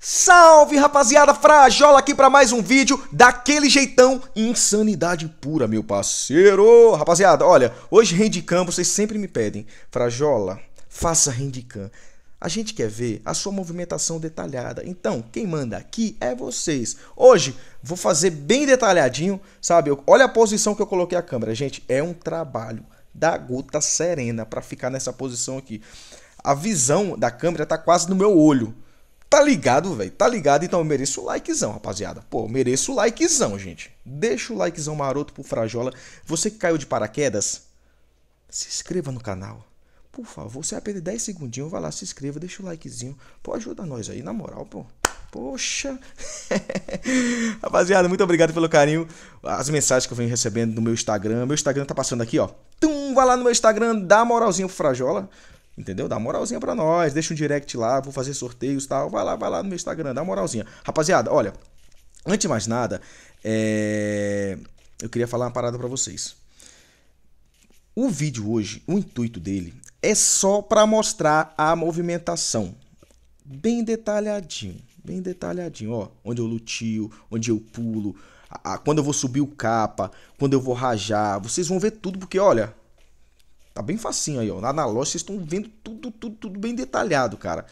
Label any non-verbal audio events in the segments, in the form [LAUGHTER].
Salve rapaziada, Frajola aqui para mais um vídeo daquele jeitão, insanidade pura, meu parceiro. Rapaziada, olha, hoje Handicam, vocês sempre me pedem, Frajola, faça Handicam. A gente quer ver a sua movimentação detalhada. Então, quem manda aqui é vocês. Hoje vou fazer bem detalhadinho, sabe? Olha a posição que eu coloquei a câmera, gente, é um trabalho da gota serena para ficar nessa posição aqui. A visão da câmera tá quase no meu olho. Tá ligado, velho? Tá ligado? Então eu mereço o likezão, rapaziada. Pô, eu mereço o likezão, gente. Deixa o likezão maroto pro Frajola. Você que caiu de paraquedas, se inscreva no canal. Por favor, você vai perder 10 segundinhos, vai lá, se inscreva, deixa o likezinho. Pô, ajuda nós aí, na moral, pô. Poxa! [LAUGHS] Rapaziada, muito obrigado pelo carinho. As mensagens que eu venho recebendo no meu Instagram. Meu Instagram tá passando aqui, ó. Tum, vai lá no meu Instagram, dá moralzinho moralzinha pro Frajola. Entendeu? Dá uma moralzinha pra nós, deixa um direct lá, vou fazer sorteios e tal. Vai lá, vai lá no meu Instagram, dá uma moralzinha. Rapaziada, olha, antes de mais nada, é... eu queria falar uma parada para vocês. O vídeo hoje, o intuito dele é só para mostrar a movimentação. Bem detalhadinho, bem detalhadinho, ó. Onde eu lutio, onde eu pulo, a, a, quando eu vou subir o capa, quando eu vou rajar. Vocês vão ver tudo, porque olha, Tá bem facinho aí, ó. Lá na loja vocês estão vendo tudo, tudo, tudo bem detalhado, cara.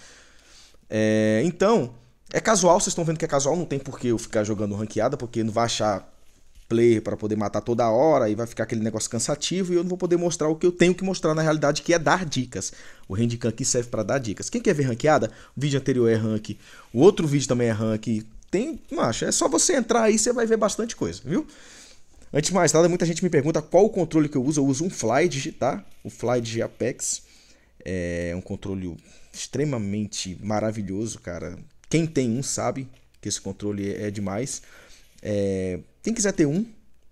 É, então, é casual, vocês estão vendo que é casual, não tem por que eu ficar jogando ranqueada, porque não vai achar player para poder matar toda hora e vai ficar aquele negócio cansativo e eu não vou poder mostrar o que eu tenho que mostrar na realidade, que é dar dicas. O Handicam aqui serve para dar dicas. Quem quer ver ranqueada? O vídeo anterior é rank, o outro vídeo também é rank. Tem, macho, é só você entrar aí, você vai ver bastante coisa, viu? Antes de mais nada, muita gente me pergunta qual o controle que eu uso. Eu uso um Flyd, tá? O Flyd Apex. É um controle extremamente maravilhoso, cara. Quem tem um sabe que esse controle é demais. É... Quem quiser ter um,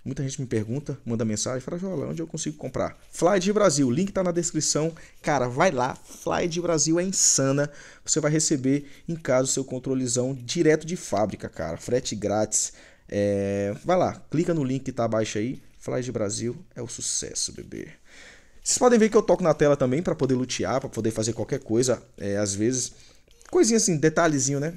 muita gente me pergunta, manda mensagem, fala, Jola, onde eu consigo comprar? Fly de Brasil, link tá na descrição. Cara, vai lá, Fly de Brasil é insana. Você vai receber em casa o seu controlezão direto de fábrica, cara. Frete grátis. É, vai lá, clica no link que tá abaixo aí. Flash de Brasil é o sucesso, bebê. Vocês podem ver que eu toco na tela também para poder lutear, para poder fazer qualquer coisa, é, às vezes. Coisinha assim, detalhezinho, né?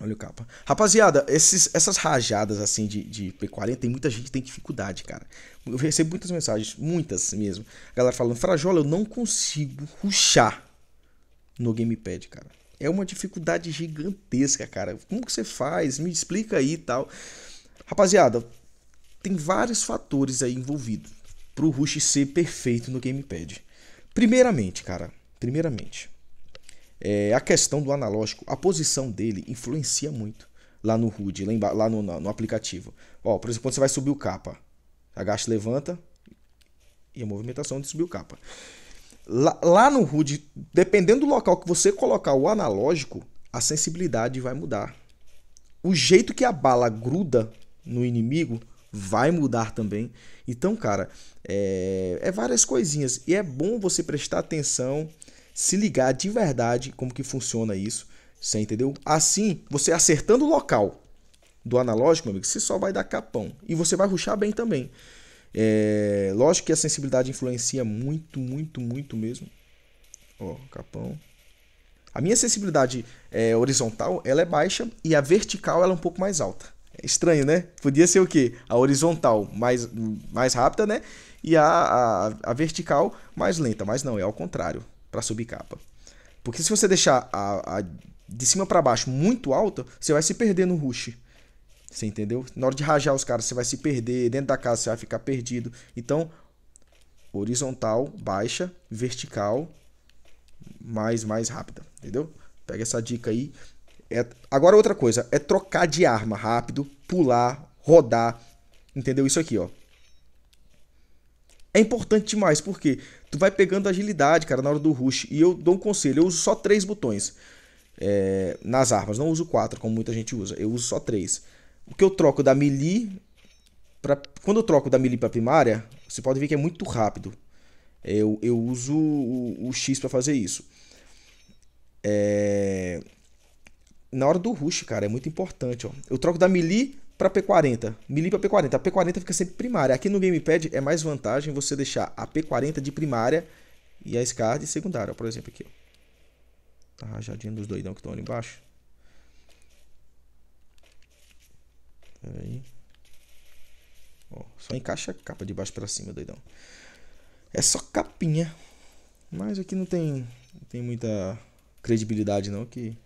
Olha o capa. Rapaziada, esses, essas rajadas assim de, de 40 tem muita gente que tem dificuldade, cara. Eu recebo muitas mensagens, muitas mesmo. A galera falando, Frajola, eu não consigo ruxar no gamepad, cara. É uma dificuldade gigantesca, cara. Como que você faz? Me explica aí e tal. Rapaziada, tem vários fatores aí envolvidos pro Rush ser perfeito no gamepad. Primeiramente, cara, primeiramente, é, a questão do analógico, a posição dele influencia muito lá no HUD, lá, lá no, no, aplicativo. Ó, por exemplo, quando você vai subir o capa, agacha, levanta e a movimentação de subir o capa. Lá, lá no HUD, dependendo do local que você colocar o analógico, a sensibilidade vai mudar. O jeito que a bala gruda no inimigo vai mudar também. Então, cara, é, é, várias coisinhas. E é bom você prestar atenção, se ligar de verdade como que funciona isso. Você entendeu? Assim, você acertando o local do analógico, meu amigo, você só vai dar capão. E você vai ruxar bem também. É, lógico que a sensibilidade influencia muito, muito, muito mesmo. Ó, capão. A minha sensibilidade é, horizontal ela é baixa e a vertical ela é um pouco mais alta. É estranho, né? Podia ser o quê? A horizontal mais, mais rápida, né? E a, a, a vertical mais lenta. Mas não, é ao contrário, para subir capa. Porque se você deixar a, a de cima para baixo muito alta, você vai se perder no rush. Você entendeu? Na hora de rajar os caras, você vai se perder. Dentro da casa, você vai ficar perdido. Então, horizontal, baixa. Vertical, mais, mais rápida. Entendeu? Pega essa dica aí. É... Agora, outra coisa. É trocar de arma rápido, pular, rodar. Entendeu? Isso aqui, ó. É importante demais, porque tu vai pegando agilidade, cara, na hora do rush. E eu dou um conselho, eu uso só três botões é... nas armas, não uso quatro, como muita gente usa. Eu uso só três o que eu troco da melee para quando eu troco da melee para primária, você pode ver que é muito rápido. Eu, eu uso o, o X para fazer isso. É... Na hora do rush, cara, é muito importante. Ó. Eu troco da melee para P40. Melee para P40. A P40 fica sempre primária. Aqui no gamepad é mais vantagem você deixar a P40 de primária e a SCAR de secundária. Ó, por exemplo, aqui. Ó. Tá rajadinha dos doidão que estão ali embaixo. Pera aí. Ó, só encaixa a capa de baixo para cima, doidão. É só capinha. Mas aqui não tem, não tem muita credibilidade não, que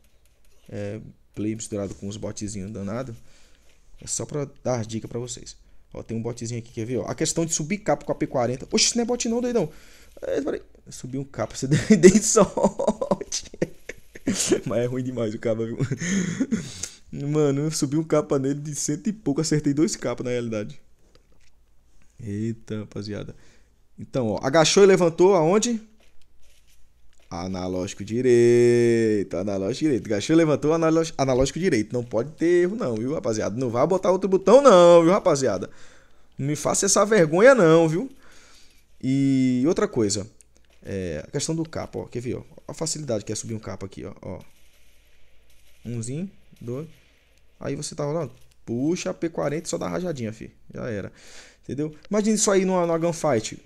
é play misturado com uns botezinhos danado. É só para dar dica para vocês. Ó, tem um botezinho aqui, quer ver? Ó, a questão de subir capa com a P40. Oxe, isso não é bot não, doidão. É, Subiu um capa, você [LAUGHS] deu só. [LAUGHS] Mas é ruim demais o cabo, viu? Mano, eu subi um capa nele de cento e pouco, acertei dois capas na realidade. Eita, rapaziada. Então, ó, agachou e levantou aonde? Analógico direito, analógico direito. Agachou, levantou, analógico, analógico direito. Não pode ter erro não, viu, rapaziada? Não vai botar outro botão não, viu, rapaziada? Não me faça essa vergonha não, viu? E outra coisa, é, a questão do capa, ó. Quer ver, ó? A facilidade que é subir um capa aqui, ó. ó. Umzinho, dois. Aí você tá rolando. Puxa, P40 só dá rajadinha, fi. Já era. Entendeu? Imagina isso aí numa, numa gunfight.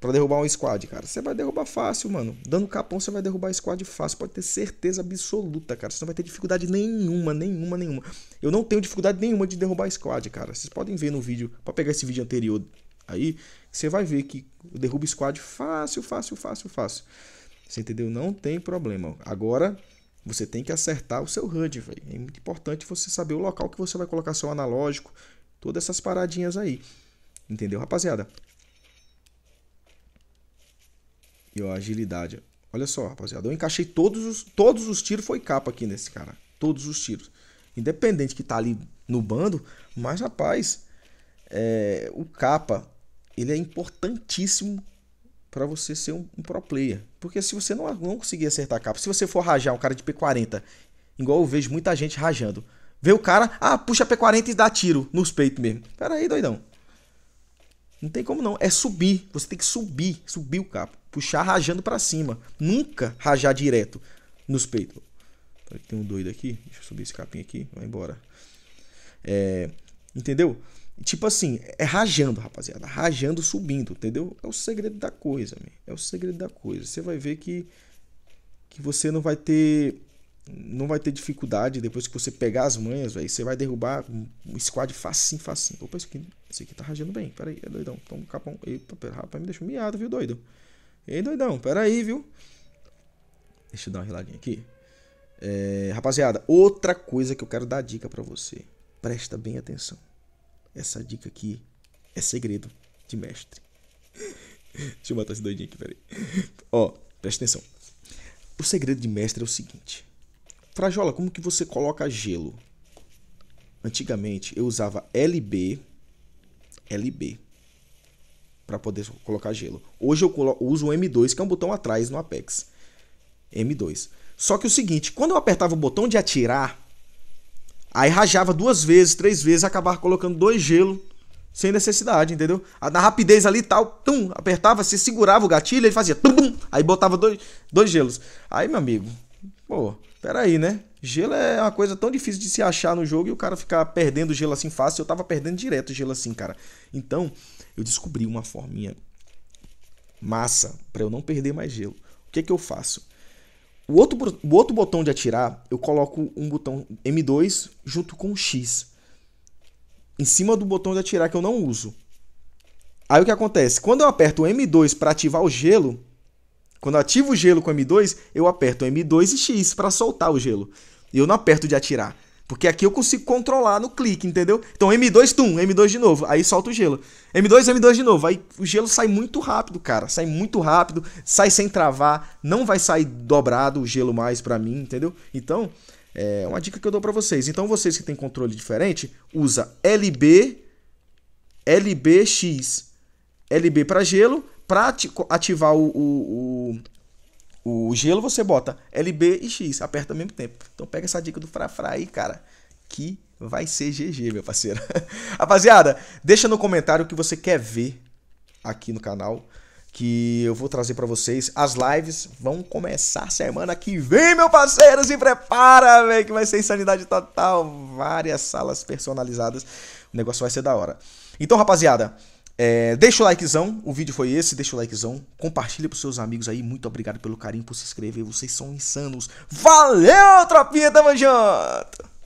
Pra derrubar um squad, cara. Você vai derrubar fácil, mano. Dando capão, você vai derrubar squad fácil. Pode ter certeza absoluta, cara. Você não vai ter dificuldade nenhuma, nenhuma, nenhuma. Eu não tenho dificuldade nenhuma de derrubar squad, cara. Vocês podem ver no vídeo. Pra pegar esse vídeo anterior aí, você vai ver que derruba squad fácil, fácil, fácil, fácil. Você entendeu? Não tem problema. Agora, você tem que acertar o seu HUD, velho. É muito importante você saber o local que você vai colocar seu analógico, todas essas paradinhas aí. Entendeu, rapaziada? E ó, agilidade. Olha só, rapaziada, eu encaixei todos os todos os tiros foi capa aqui nesse cara. Todos os tiros. Independente que tá ali no bando, mas rapaz, é, o capa ele é importantíssimo para você ser um, um, pro player. Porque se você não, não conseguir acertar a capa, se você for rajar um cara de P40, igual eu vejo muita gente rajando, vê o cara, ah, puxa P40 e dá tiro nos peitos mesmo. Pera aí, doidão. Não tem como não, é subir. Você tem que subir, subir o capa, puxar rajando para cima, nunca rajar direto nos peitos. Tem um doido aqui, deixa eu subir esse capinho aqui, vai embora. É, entendeu? Tipo assim, é rajando, rapaziada. Rajando, subindo, entendeu? É o segredo da coisa, meu. É o segredo da coisa. Você vai ver que, que você não vai ter. Não vai ter dificuldade depois que você pegar as manhas, velho. Você vai derrubar um squad facinho, facinho. Opa, esse aqui, isso aqui tá rajando bem. Pera aí, é doidão. um capão. Eita, pera, rapaz, me deixa miado, viu, doido? Ei, doidão, pera aí, viu? Deixa eu dar uma reladinha aqui. É, rapaziada, outra coisa que eu quero dar dica para você. Presta bem atenção. Essa dica aqui é segredo de mestre. [LAUGHS] Deixa eu matar esse doidinho aqui, peraí. Ó, presta atenção. O segredo de mestre é o seguinte. Frajola, como que você coloca gelo? Antigamente eu usava LB, LB, para poder colocar gelo. Hoje eu uso o M2, que é um botão atrás no Apex. M2. Só que é o seguinte, quando eu apertava o botão de atirar, Aí rajava duas vezes, três vezes, acabava colocando dois gelo sem necessidade, entendeu? Na rapidez ali tal, tum, apertava, se segurava o gatilho, ele fazia tum, tum, aí botava dois, dois gelos. Aí, meu amigo, pô, peraí, né? Gelo é uma coisa tão difícil de se achar no jogo e o cara ficar perdendo gelo assim fácil. Eu tava perdendo direto gelo assim, cara. Então, eu descobri uma forminha massa para eu não perder mais gelo. O que é que eu faço? O outro, o outro botão de atirar, eu coloco um botão M2 junto com um X. Em cima do botão de atirar que eu não uso. Aí o que acontece? Quando eu aperto o M2 para ativar o gelo, quando eu ativo o gelo com o M2, eu aperto o M2 e X para soltar o gelo. E eu não aperto de atirar. Porque aqui eu consigo controlar no clique, entendeu? Então M2, tum, M2 de novo, aí solta o gelo. M2, M2 de novo, aí o gelo sai muito rápido, cara. Sai muito rápido, sai sem travar, não vai sair dobrado o gelo mais pra mim, entendeu? Então, é uma dica que eu dou pra vocês. Então vocês que têm controle diferente, usa LB, LBX, LB pra gelo, pra ativar o, o, o o gelo você bota LB e X, aperta ao mesmo tempo. Então pega essa dica do Frafra aí, cara, que vai ser GG, meu parceiro. [LAUGHS] Rapaziada, deixa no comentário o que você quer ver aqui no canal, que eu vou trazer para vocês. As lives vão começar semana que vem, meu parceiro, se prepara, velho, que vai ser insanidade total, várias salas personalizadas. O negócio vai ser da hora. Então, rapaziada, é, deixa o likezão, o vídeo foi esse, deixa o likezão, compartilha pros seus amigos aí, muito obrigado pelo carinho, por se inscrever, vocês são insanos. Valeu, tropinha, tamo junto!